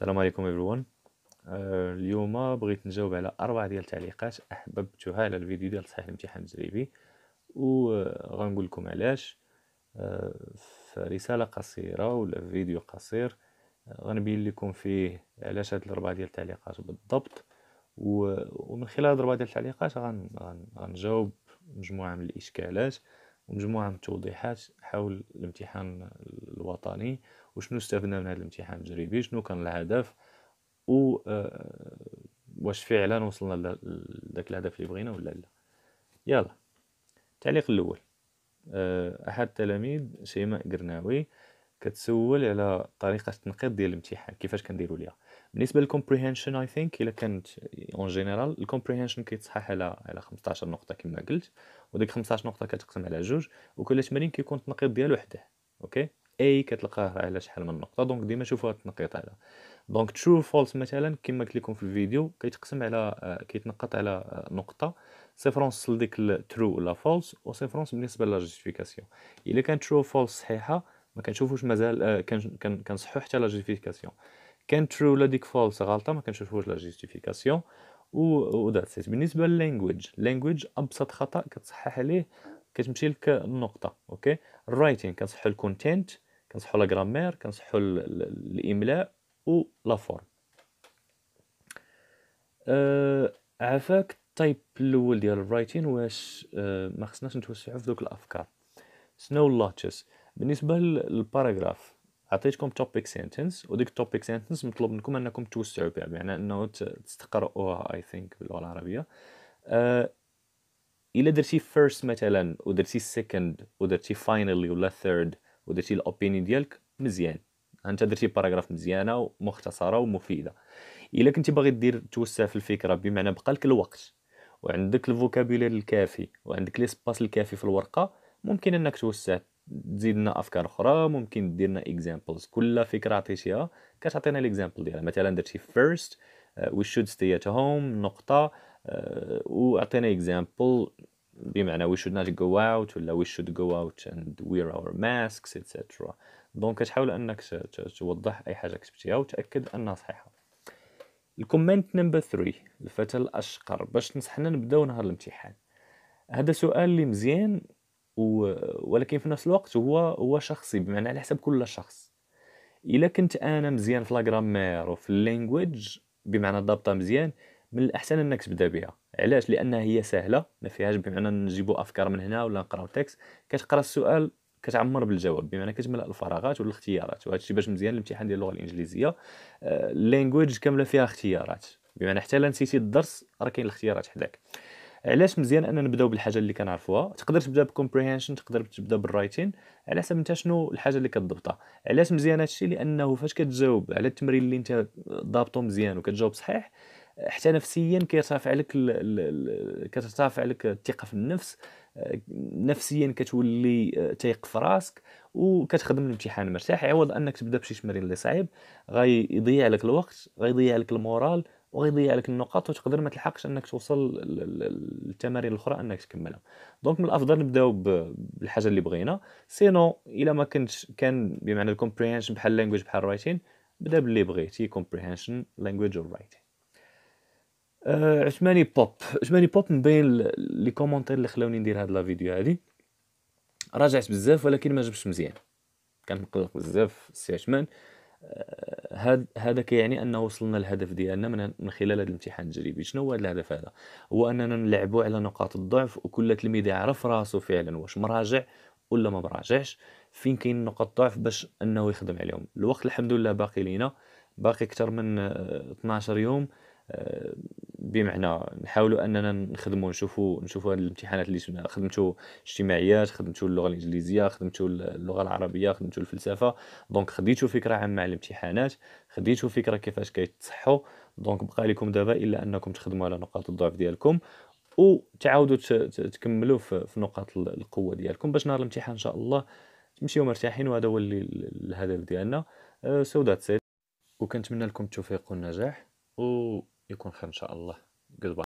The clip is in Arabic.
السلام عليكم ايفريون آه، اليوم بغيت نجاوب على اربع ديال التعليقات احببتها على الفيديو ديال تصحيح الامتحان التجريبي وغنقول آه، لكم علاش فرساله في رساله قصيره ولا في فيديو قصير آه، غنبين لكم فيه علاش هاد الاربعه ديال التعليقات بالضبط ومن خلال هاد الاربعه ديال التعليقات غنجاوب مجموعه من الاشكالات ومجموعه من التوضيحات حول الامتحان الوطني وشنو استفدنا من هذا الامتحان التجريبي شنو كان الهدف و آه، واش فعلا وصلنا لذاك الهدف اللي بغينا ولا لا يلا التعليق الاول آه، احد التلاميذ شيماء قرناوي كتسول على طريقه التنقيط ديال الامتحان كيفاش كنديروا ليها بالنسبه للكومبريهنشن اي ثينك الا كانت اون جينيرال الكومبريهنشن كيتصحح على على 15 نقطه كما قلت وديك 15 نقطه كتقسم على جوج وكل تمرين كيكون التنقيط ديالو وحده اوكي اي كتلقاه على شحال من نقطه دونك ديما شوفوا التنقيط هذا دونك ترو فولس مثلا كما قلت لكم في الفيديو كيتقسم على آه، كيتنقط على آه، نقطه صفر لديك الترو ولا فولس وصفر بالنسبه لا جوستيفيكاسيون الا كان ترو فولس صحيحه ما كنشوفوش مازال آه، كنصحو حتى لا جوستيفيكاسيون كان ترو ولا ديك فولس غلطه ما كنشوفوش لا جوستيفيكاسيون و ذاتس بالنسبه للانجويج لانجويج ابسط خطا كتصحح عليه كتمشي لك النقطه اوكي الرايتين كتصحح الكونتنت كنصحوا لا غرامير كنصحوا الاملاء و لا فورم أه عفاك التايب الاول ديال الرايتين واش أه ما خصناش نتوسعوا في دوك الافكار سنو اللاتشز بالنسبه للباراغراف عطيتكم توبيك سنتنس وديك توبيك سنتنس مطلوب منكم انكم توسعوا بها بمعنى انه تستقرؤوها اي ثينك باللغه العربيه أه الا درتي فيرست مثلا ودرتي سكند ودرتي فاينلي ولا ثيرد ودرتي الاوبيني ديالك مزيان انت درتي باراغراف مزيانه ومختصره ومفيده الا كنتي باغي دير توسع في الفكره بمعنى بقى لك الوقت وعندك الفوكابولير الكافي وعندك ليسباس الكافي في الورقه ممكن انك توسع تزيد لنا افكار اخرى ممكن دير لنا اكزامبلز كل فكره عطيتيها كتعطينا الاكزامبل ديالها مثلا درتي فيرست وي شود ستي ات هوم نقطه uh, وعطينا اكزامبل بمعنى we should not go out ولا we should go out and wear our masks etc دونك كتحاول انك توضح اي حاجه كتبتيها وتاكد انها صحيحه الكومنت نمبر 3 الفتى الاشقر باش تنصحنا نبداو نهار الامتحان هذا سؤال اللي مزيان و... ولكن في نفس الوقت هو هو شخصي بمعنى على حسب كل شخص الا كنت انا مزيان في لاغرامير وفي اللانجويج بمعنى ضابطه مزيان من الاحسن انك تبدا بها علاش لانها هي سهله ما فيهاش بمعنى نجيبوا افكار من هنا ولا نقراو تكست كتقرا السؤال كتعمر بالجواب بمعنى كتملأ الفراغات والاختيارات وهذا الشيء باش مزيان الامتحان ديال اللغه الانجليزيه اللانجويج آه، كامله فيها اختيارات بمعنى حتى لا نسيتي الدرس راه كاين الاختيارات حداك علاش مزيان اننا نبداو بالحاجه اللي كنعرفوها تقدر تبدا بكومبريهنشن تقدر تبدا بالرايتين على حسب انت شنو الحاجه اللي كتضبطها علاش مزيان هادشي لانه فاش كتجاوب على التمرين اللي انت ضابطه مزيان وكتجاوب صحيح حتى نفسيا كيرتفع لك كترتفع لك الثقه في النفس آه، نفسيا كتولي آه، تايق في راسك وكتخدم الامتحان مرتاح عوض انك تبدا بشي تمرين اللي صعيب غيضيع لك الوقت غيضيع لك المورال وغيضيع لك النقاط وتقدر ما تلحقش انك توصل للتمارين الاخرى انك تكملها دونك من الافضل نبداو بالحاجه اللي بغينا سينو الا ما كنتش كان بمعنى الكومبريهنشن بحال لانجويج بحال رايتين بدا باللي بغيتي كومبريهنشن لانجويج اور رايتين آه، عثماني بوب عثماني بوب من بين لي كومونتير اللي خلاوني ندير هاد لا فيديو هادي راجعت بزاف ولكن ما جبش مزيان كان مقلق بزاف سي عثمان آه، هاد هذا كيعني انه وصلنا للهدف ديالنا من, من خلال هذا الامتحان التجريبي شنو هو الهدف هذا هو اننا نلعبوا على نقاط الضعف وكل تلميذ يعرف راسو فعلا واش مراجع ولا ما مراجعش فين كاين نقاط الضعف باش انه يخدم عليهم الوقت الحمد لله باقي لينا باقي اكثر من 12 آه، يوم بمعنى نحاولوا اننا نخدموا نشوفوا نشوفوا هاد الامتحانات اللي خدمتوا اجتماعيات خدمتوا اللغه الانجليزيه خدمتوا اللغه العربيه خدمتوا الفلسفه دونك خديتوا فكره عامه على الامتحانات خديتوا فكره كيفاش كيتصحوا دونك بقى لكم دابا الا انكم تخدموا على نقاط الضعف ديالكم وتعاودوا تكملوا في نقاط القوه ديالكم باش نهار الامتحان ان شاء الله تمشيو مرتاحين وهذا هو اللي الهدف ديالنا سو أه، سيت وكنتمنى لكم التوفيق والنجاح و يكون خير إن شاء الله goodbye